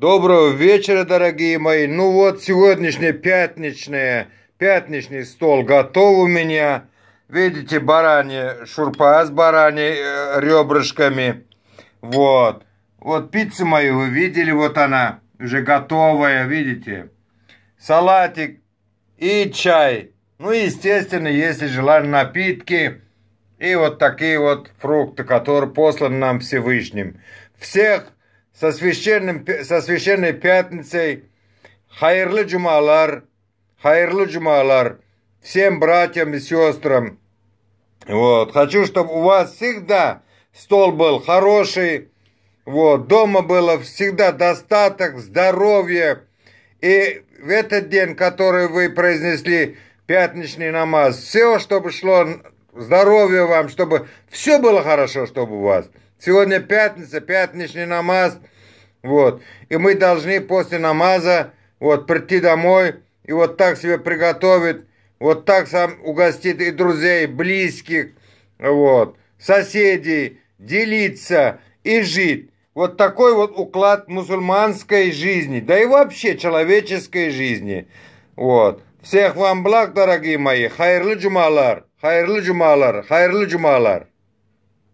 Доброго вечера, дорогие мои. Ну вот, сегодняшний пятничный, пятничный стол готов у меня. Видите, баранья шурпа с бараней э, ребрышками. Вот. Вот пиццу мою вы видели, вот она уже готовая, видите. Салатик и чай. Ну, естественно, если желание напитки и вот такие вот фрукты, которые посланы нам Всевышним. Всех со, священным, со священной пятницей. Хайрлы Джумалар, Хайрлы Джумалар, всем братьям и сестрам. Вот. Хочу, чтобы у вас всегда стол был хороший, вот. дома было всегда достаток, здоровье. И в этот день, который вы произнесли, пятничный намаз, все, чтобы шло здоровье вам, чтобы все было хорошо, чтобы у вас. Сегодня пятница, пятничный намаз. Вот. И мы должны после намаза вот прийти домой и вот так себе приготовить, вот так сам угостить и друзей, близких, вот, соседей, делиться и жить. Вот такой вот уклад мусульманской жизни, да и вообще человеческой жизни. Вот. Всех вам благ, дорогие мои. Хайрлы джумалар. Хайрлы джумалар. Хайрлы джумалар.